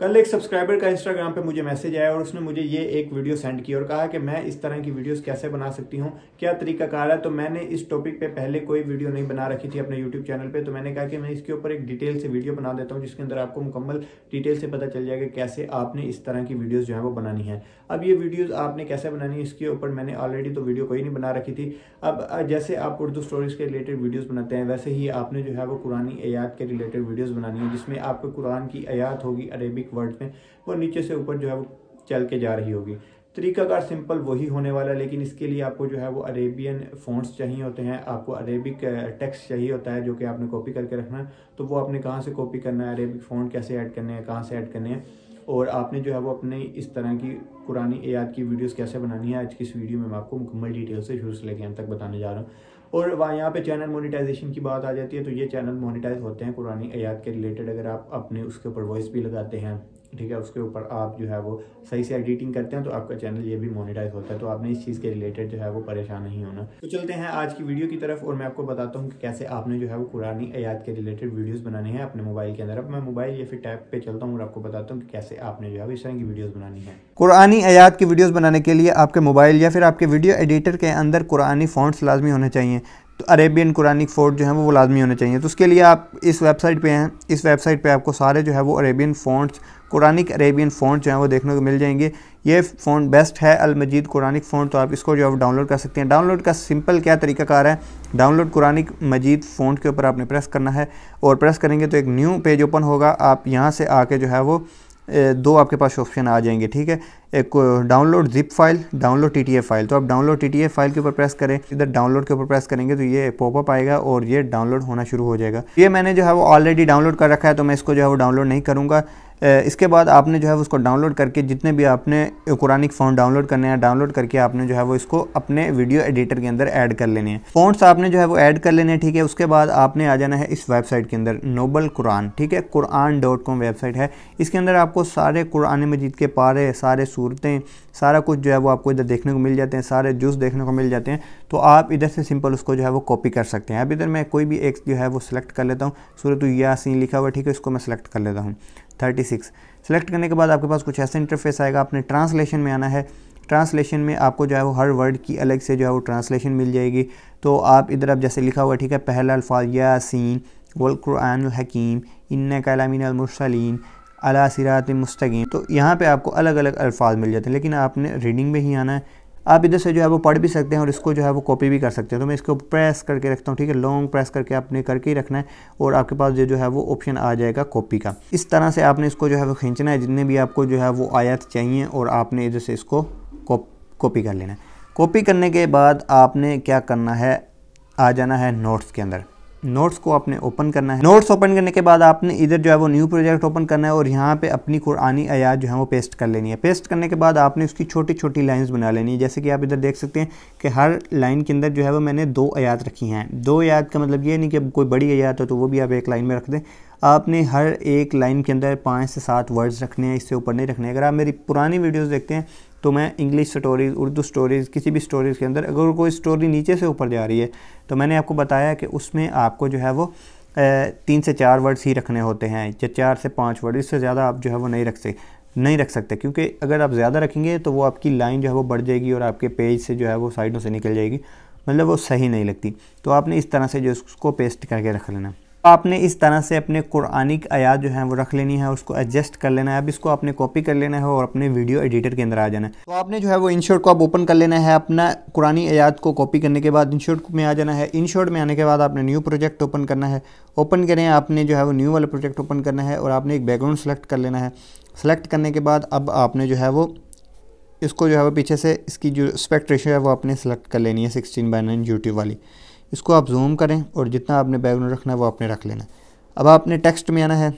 कल एक सब्सक्राइबर का इंस्टाग्राम पे मुझे मैसेज आया और उसने मुझे ये एक वीडियो सेंड की और कहा कि मैं इस तरह की वीडियोस कैसे बना सकती हूँ क्या तरीका कार है तो मैंने इस टॉपिक पे पहले कोई वीडियो नहीं बना रखी थी अपने यूट्यूब चैनल पे तो मैंने कहा कि मैं इसके ऊपर एक डिटेल से वीडियो बना देता हूँ जिसके अंदर आपको मुकम्मल डिटेल से पता चल जाएगा कैसे आपने इस तरह की वीडियोज़ जो है वो बनानी है अब ये वीडियोज़ आपने कैसे बनानी है इसके ऊपर मैंने ऑलरेडी तो वीडियो कोई नहीं बना रखी थी अब जैसे आप उर्दू स्टोरीज़ के रिलेटेड वीडियोज़ बनाते हैं वैसे ही आपने जो है वो कुरानी आयात के रिलेटेड वीडियोज़ बनानी है जिसमें आपको कुरान की आयात होगी अरेबिक एक वर्ड में वो नीचे से ऊपर जो है वो चल के जा रही होगी तरीकाकार सिंपल वही होने वाला है लेकिन इसके लिए आपको जो है वो अरेबियन फ़ॉन्ट्स चाहिए होते हैं आपको अरेबिक टेक्स्ट चाहिए होता है जो कि आपने कॉपी करके रखना है तो वो आपने कहाँ से कॉपी करना है अरेबिक फ़ॉन्ट कैसे ऐड करने हैं कहाँ से ऐड करने हैं और आपने जो है वो अपने इस तरह की पुरानी ए की वीडियोज कैसे बनानी है आज की इस वीडियो में मैं आपको मुकम्मल डिटेल से शुरू से लेके अंत तक बताने जा रहा हूँ और वहाँ यहाँ पे चैनल मोनेटाइजेशन की बात आ जाती है तो ये चैनल मोनेटाइज होते हैं पुरानी आयात के रिलेटेड अगर आप अपने उसके ऊपर वॉइस भी लगाते हैं ठीक है उसके ऊपर आप जो है वो सही से एडिटिंग करते हैं तो आपका चैनल ये भी मोनेटाइज होता है तो आपने इस चीज़ के रिलेटेड जो है वो परेशान नहीं होना तो चलते हैं आज की वीडियो की तरफ और मैं आपको बताता हूँ कि कैसे आपने जो है वो कुरानी आयात के रिलेटेड वीडियोज़ बनाने हैं अपने मोबाइल के अंदर अब मैं मोबाइल या फिर टैब पर चलता हूँ और आपको बताता हूँ कि कैसे आपने जो है इस तरह की वीडियोज़ बनानी है कुरानी आयात की वीडियोज़ बनाने के लिए आपके मोबाइल या फिर आपके वीडियो एडिटर के अंदर कुरानी फॉन्ट्स लाजमी होने चाहिए तो अरेबियन कुरानिक फ़ोर्ट जो है वो लाजमी होने चाहिए तो उसके लिए आप इस वेबसाइट पे हैं इस वेबसाइट पे आपको सारे जो है वो Arabian fonts Quranic Arabian font जो है वो देखने को मिल जाएंगे ये फ़ोन बेस्ट है अलमजीद कुरानिक फ़ोन तो आप इसको जो है डाउनलोड कर सकते हैं डाउनलोड का सिंपल क्या तरीकाकार है डाउनलोड कुरानिक मजीद फ़ोन के ऊपर आपने प्रेस करना है और प्रेस करेंगे तो एक न्यू पेज ओपन होगा आप यहाँ से आके जो है वो दो आपके पास ऑप्शन आ जाएंगे ठीक है एक download zip file download T file तो आप डाउनलोड टी फाइल के ऊपर प्रेस करें इधर डाउनलोड के ऊपर प्रेस करेंगे तो ये पॉपअप आएगा और ये डाउनलोड होना शुरू हो जाएगा ये मैंने जो है वो ऑलरेडी डाउनलोड कर रखा है तो मैं इसको जो है वो डाउनलोड नहीं करूँगा इसके बाद आपने जो है उसको डाउनलोड करके जितने भी आपने कुरानिक फ़ॉन्ट डाउनलोड करने हैं डाउनलोड करके आपने जो है वो इसको अपने वीडियो एडिटर के अंदर ऐड कर लेने हैं फ़ॉन्ट्स आपने जो है वो ऐड कर लेने हैं ठीक है उसके बाद आपने आ जाना है इस वेबसाइट के अंदर नोबल कुरान ठीक है कुरान डॉट कॉम वेबसाइट है इसके अंदर आपको सारे कुरान मजीद के पारे सारे सूरतें सारा कुछ जो है वो आपको इधर देखने को मिल जाते हैं सारे जूस देखने को मिल जाते हैं तो आप इधर से सिंपल उसको जो है वो कॉपी कर सकते हैं अब इधर मैं कोई भी एक जो है वो सिलेक्ट कर लेता हूँ सूरत यासीन लिखा हुआ ठीक है इसको मैं सिलेक्ट कर लेता हूँ थर्टी सिक्स सेलेक्ट करने के बाद आपके पास कुछ ऐसा इंटरफेस आएगा आपने ट्रांसलेशन में आना है ट्रांसलेशन में आपको जो है वो हर वर्ड की अलग से जो है वो ट्रांसलेशन मिल जाएगी तो आप इधर अब जैसे लिखा हुआ ठीक है पहला अल्फाज यासीन वलकुरान हकीम इन्ना कलामीन अलमरसलिन अला सिरात मुस्तकीम तो यहाँ पे आपको अलग अलग अल्फाज मिल जाते हैं लेकिन आपने रीडिंग में ही आना है आप इधर से जो है वो पढ़ भी सकते हैं और इसको जो है वो कॉपी भी कर सकते हैं तो मैं इसको प्रेस करके रखता हूँ ठीक है लॉन्ग प्रेस करके आपने करके ही रखना है और आपके पास जो है वो ऑप्शन आ जाएगा कॉपी का इस तरह से आपने इसको जो है वो खींचना है जितने भी आपको जो है वो आयत चाहिए और आपने इधर से इसको कॉपी कर लेना है कॉपी करने के बाद आपने क्या करना है आ जाना है नोट्स के अंदर नोट्स को आपने ओपन करना है नोट्स ओपन करने के बाद आपने इधर जो है वो न्यू प्रोजेक्ट ओपन करना है और यहाँ पे अपनी कुरानी आयात जो है वो पेस्ट कर लेनी है पेस्ट करने के बाद आपने उसकी छोटी छोटी लाइंस बना लेनी है जैसे कि आप इधर देख सकते हैं कि हर लाइन के अंदर जो है वो मैंने दो आयात रखी हैं दो आयात का मतलब ये नहीं कि कोई बड़ी आयात हो तो वो भी आप एक लाइन में रख दें आपने हर एक लाइन के अंदर पाँच से सात वर्ड्स रखने हैं इससे ऊपर नहीं रखने अगर आप मेरी पुरानी वीडियोज़ देखते हैं तो मैं इंग्लिश स्टोरीज़ उर्दू स्टोरीज़ किसी भी स्टोरीज़ के अंदर अगर कोई स्टोरी नीचे से ऊपर जा रही है तो मैंने आपको बताया कि उसमें आपको जो है वो तीन से चार वर्ड्स ही रखने होते हैं या चार से पाँच वर्ड इससे ज़्यादा आप जो है वो नहीं रख सकते नहीं रख सकते क्योंकि अगर आप ज़्यादा रखेंगे तो वो आपकी लाइन जो है वो बढ़ जाएगी और आपके पेज से जो है वो साइडों से निकल जाएगी मतलब वो सही नहीं लगती तो आपने इस तरह से जो उसको पेस्ट करके रख लेना आपने इस तरह से अपने कुरानिक आयात जो है वो रख लेनी है उसको एडजस्ट कर लेना है अब इसको आपने कॉपी कर लेना है और अपने वीडियो एडिटर के अंदर आ जाना है तो आपने जो है वो इनशॉर्ट को आप ओपन कर लेना है अपना कुरानी आयात को कॉपी करने के बाद इनशॉट में आ जाना है इनशॉट में आने के बाद आपने न्यू प्रोजेक्ट ओपन करना है ओपन करें आपने जो है वो न्यू वाला प्रोजेक्ट ओपन करना है और आपने एक बैकग्राउंड सेलेक्ट कर लेना है सेलेक्ट करने के बाद अब आपने जो है वो इसको जो है वो पीछे से इसकी जो स्पेक्ट रेशो है वो आपने सेलेक्ट कर लेनी है सिक्सटीन बाई नाइन यूट्यूब वाली इसको आप जूम करें और जितना आपने बैकग्राउंड रखना है वो आपने रख लेना अब आपने टेक्स्ट में आना है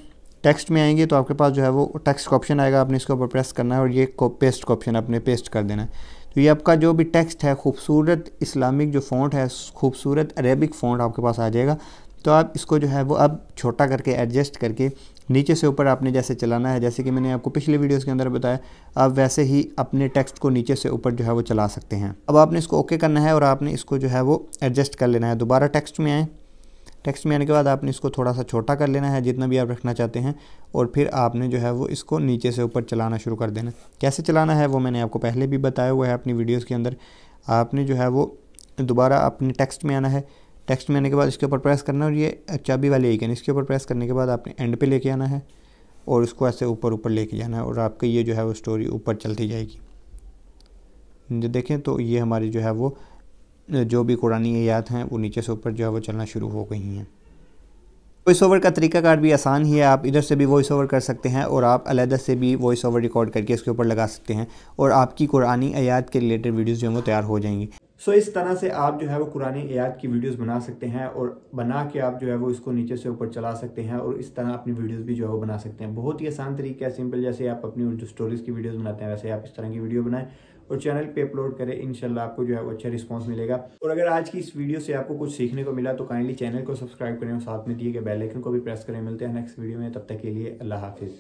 टेक्स्ट में आएंगे तो आपके पास जो है वो टेक्स्ट का ऑप्शन आएगा आपने इसके ऊपर प्रेस करना है और ये पेस्ट का ऑप्शन आपने पेस्ट कर देना है तो ये आपका जो भी टेक्स्ट है खूबसूरत इस्लामिक जो फ़ॉन्ट है खूबसूरत अरेबिक फ़ॉन्ट आपके पास आ जाएगा तो आप इसको जो है वो अब छोटा करके एडजस्ट करके नीचे से ऊपर आपने जैसे चलाना है जैसे कि मैंने आपको पिछले वीडियोस के अंदर बताया आप वैसे ही अपने टेक्स्ट को नीचे से ऊपर जो है वो चला सकते हैं अब आपने इसको ओके करना है और आपने इसको जो है वो एडजस्ट कर लेना है दोबारा टेक्स्ट में आएँ टेक्स्ट में आने के बाद आपने इसको थोड़ा सा छोटा कर लेना है जितना भी आप रखना चाहते हैं और फिर आपने जो है वो इसको नीचे से ऊपर चलाना शुरू कर देना कैसे चलाना है वो मैंने आपको पहले भी बताया हुआ है अपनी वीडियोज़ के अंदर आपने जो है वो दोबारा अपने टेक्स्ट में आना है टेक्स्ट में आने के बाद इसके ऊपर प्रेस करना और ये चाबी वाले आइकन इसके ऊपर प्रेस करने के बाद आपने एंड पे लेके आना है और इसको ऐसे ऊपर ऊपर लेके जाना है और आपकी ये जो है वो स्टोरी ऊपर चलती जाएगी जो देखें तो ये हमारी जो है वो जो भी कुरानी आयात हैं वो नीचे से ऊपर जो है वो चलना शुरू हो गई हैं वॉइस ओवर का तरीकाकार भी आसान ही है आप इधर से भी वॉइस ओवर कर सकते हैं और आप अलहदा से भी वॉइस ओवर रिकॉर्ड करके इसके ऊपर लगा सकते हैं और आपकी कुरानी आयात के रिलेटेड वीडियोज़ जो हैं वो तैयार हो जाएंगी सो इस तरह से आप जो है वो कुरानी आयात की वीडियोस बना सकते हैं और बना के आप जो है वो इसको नीचे से ऊपर चला सकते हैं और इस तरह अपनी वीडियोस भी जो है वो बना सकते हैं बहुत ही आसान तरीका है सिंपल जैसे आप अपनी जो स्टोरीज़ की वीडियोस बनाते हैं वैसे आप इस तरह की वीडियो बनाएं और चैनल पर अपलोड करें इनशाला आपको जो है वो अच्छा रिस्पांस मिलेगा और अगर आज की इस वीडियो से आपको कुछ सीखने को मिला तो काइंडली चैनल को सब्सक्राइब करें और साथ में दिए गए बेलैकन को भी प्रेस करें मिलते हैं नेक्स्ट वीडियो में तब तक के लिए अल्लाह हाफिज़